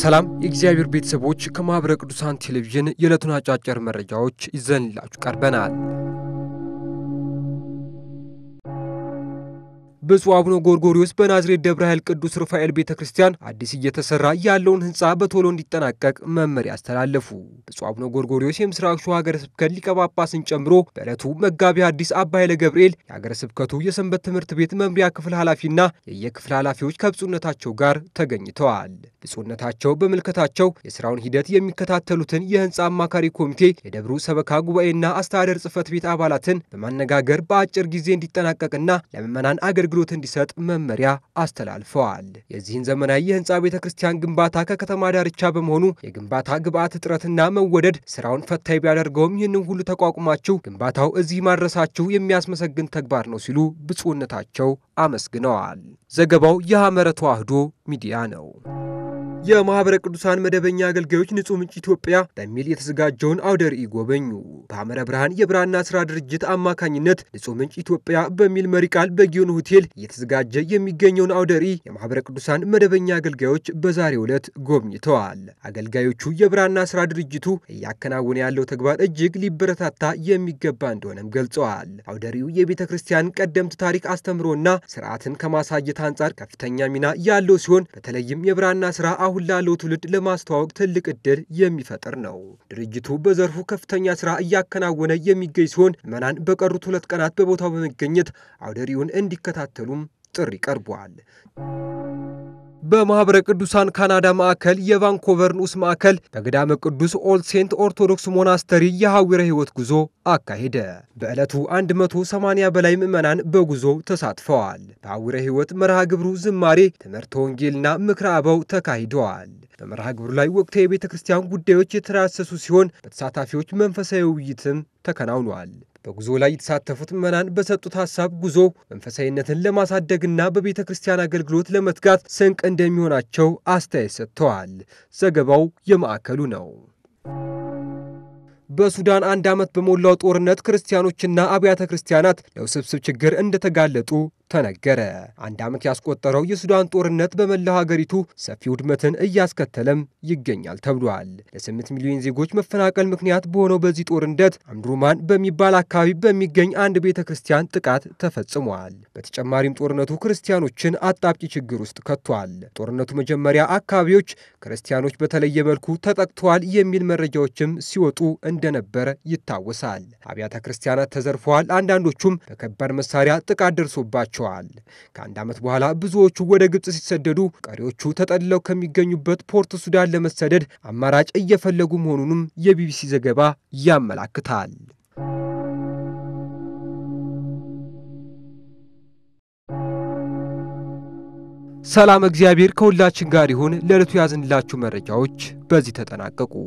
ሰላም የእግዚአብሔር ቤተሰቦች፣ ከማኅበረ ቅዱሳን ቴሌቪዥን የዕለቱን አጫጭር መረጃዎች ይዘንላችሁ ቀርበናል። ብፁዕ አቡነ ጎርጎሪዎስ በናዝሬት ደብረ ኃይል ቅዱስ ሩፋኤል ቤተ ክርስቲያን አዲስ እየተሰራ ያለውን ህንፃ በቶሎ እንዲጠናቀቅ መመሪያ አስተላለፉ። ብፁዕ አቡነ ጎርጎሪዎስ የምስራቅ ሸዋ ሀገረ ስብከት ሊቀ ጳጳስን ጨምሮ በዕለቱ መጋቢ አዲስ አባ ኃይለ ገብርኤል የሀገረ ስብከቱ የሰንበት ትምህርት ቤት መምሪያ ክፍል ኃላፊና የየክፍል ኃላፊዎች ከብፁዕነታቸው ጋር ተገኝተዋል። ብፁዕነታቸው በምልከታቸው የስራውን ሂደት የሚከታተሉትን የህንፃ አማካሪ ኮሚቴ የደብሩ ሰበካ ጉባኤና አስተዳደር ጽህፈት ቤት አባላትን በማነጋገር በአጭር ጊዜ እንዲጠናቀቅና ለምዕመናን አገልግሎ አገልግሎት እንዲሰጥ መመሪያ አስተላልፈዋል። የዚህን ዘመናዊ የህንፃ ቤተ ክርስቲያን ግንባታ ከከተማ ዳርቻ በመሆኑ የግንባታ ግብአት እጥረትና መወደድ ስራውን ፈታኝ ቢያደርገውም ይህንን ሁሉ ተቋቁማችሁ ግንባታው እዚህ ማድረሳችሁ የሚያስመሰግን ተግባር ነው ሲሉ ብፁዕነታቸው አመስግነዋል። ዘገባው የሐመረ ተዋህዶ ሚዲያ ነው። የማህበረ ቅዱሳን መደበኛ አገልጋዮች ንጹህ ምንጭ ኢትዮጵያ በሚል የተዘጋጀውን አውደ ርዕይ ጎበኙ። በሐመረ ብርሃን የብራና ስራ ድርጅት አማካኝነት ንጹህ ምንጭ ኢትዮጵያ በሚል መሪ ቃል በጊዮን ሆቴል እየተዘጋጀ የሚገኘውን አውደ ርዕይ ቅዱሳን መደበኛ አገልጋዮች በዛሬው ዕለት ጎብኝተዋል። አገልጋዮቹ የብራና ስራ ድርጅቱ እያከናወነ ያለው ተግባር እጅግ ሊበረታታ የሚገባ እንደሆነም ገልጸዋል። አውደ ርዕዩ የቤተ ክርስቲያን ቀደምት ታሪክ አስተምሮና ስርዓትን ከማሳየት አንጻር ከፍተኛ ሚና ያለው ሲሆን በተለይም የብራና ስራ ። አሁን አሁን ላለው ትውልድ ለማስተዋወቅ ትልቅ እድል የሚፈጥር ነው። ድርጅቱ በዘርፉ ከፍተኛ ስራ እያከናወነ የሚገኝ ሲሆን መናን በቀሩት ሁለት ቀናት በቦታው በመገኘት አውደሪውን እንዲከታተሉም ጥሪ ቀርቧል። በማኅበረ ቅዱሳን ካናዳ ማዕከል የቫንኮቨር ንዑስ ማዕከል በገዳመ ቅዱስ ኦልድ ሴንት ኦርቶዶክስ ሞናስተሪ የሐዊረ ሕይወት ጉዞ አካሄደ። በዕለቱ 180 በላይ ምዕመናን በጉዞው ተሳትፈዋል። በሐዊረ ሕይወት መርሃ ግብሩ ዝማሬ፣ ትምህርተ ወንጌልና ምክረ አበው ተካሂደዋል። በመርሃ ግብሩ ላይ ወቅታዊ የቤተ ክርስቲያን ጉዳዮች የተዳሰሱ ሲሆን በተሳታፊዎች መንፈሳዊ ውይይትም ተከናውኗል። በጉዞ ላይ የተሳተፉት ምዕመናን በሰጡት ሀሳብ ጉዞ መንፈሳዊነትን ለማሳደግና በቤተ ክርስቲያን አገልግሎት ለመትጋት ስንቅ እንደሚሆናቸው አስተያየት ሰጥተዋል። ዘገባው የማዕከሉ ነው። በሱዳን አንድ ዓመት በሞላው ጦርነት ክርስቲያኖችና አብያተ ክርስቲያናት ለውስብስብ ችግር እንደተጋለጡ ተነገረ። አንድ ዓመት ያስቆጠረው የሱዳን ጦርነት በመላው ሀገሪቱ ሰፊ ውድመትን እያስከተለም ይገኛል ተብሏል። ለ ለ8 ሚሊዮን ዜጎች መፈናቀል ምክንያት በሆነው በዚህ ጦርነት አምድሩማን በሚባል አካባቢ በሚገኝ አንድ ቤተ ክርስቲያን ጥቃት ተፈጽሟል። በተጨማሪም ጦርነቱ ክርስቲያኖችን አጣብቂ ችግር ውስጥ ከቷል። ጦርነቱ መጀመሪያ አካባቢዎች ክርስቲያኖች በተለየ መልኩ ተጠቅተዋል የሚል መረጃዎችም ሲወጡ እንደነበር ይታወሳል። አብያተ ክርስቲያናት ተዘርፈዋል፣ አንዳንዶቹም በከባድ መሳሪያ ጥቃት ደርሶባቸው ይገጥማቸዋል። ከአንድ ዓመት በኋላ ብዙዎቹ ወደ ግብፅ ሲሰደዱ፣ ቀሪዎቹ ተጠልለው ከሚገኙበት ፖርት ሱዳን ለመሰደድ አማራጭ እየፈለጉ መሆኑንም የቢቢሲ ዘገባ ያመላክታል። ሰላም፣ እግዚአብሔር ከሁላችን ጋር ይሁን። ለዕለቱ ያዝንላችሁ መረጃዎች በዚህ ተጠናቀቁ።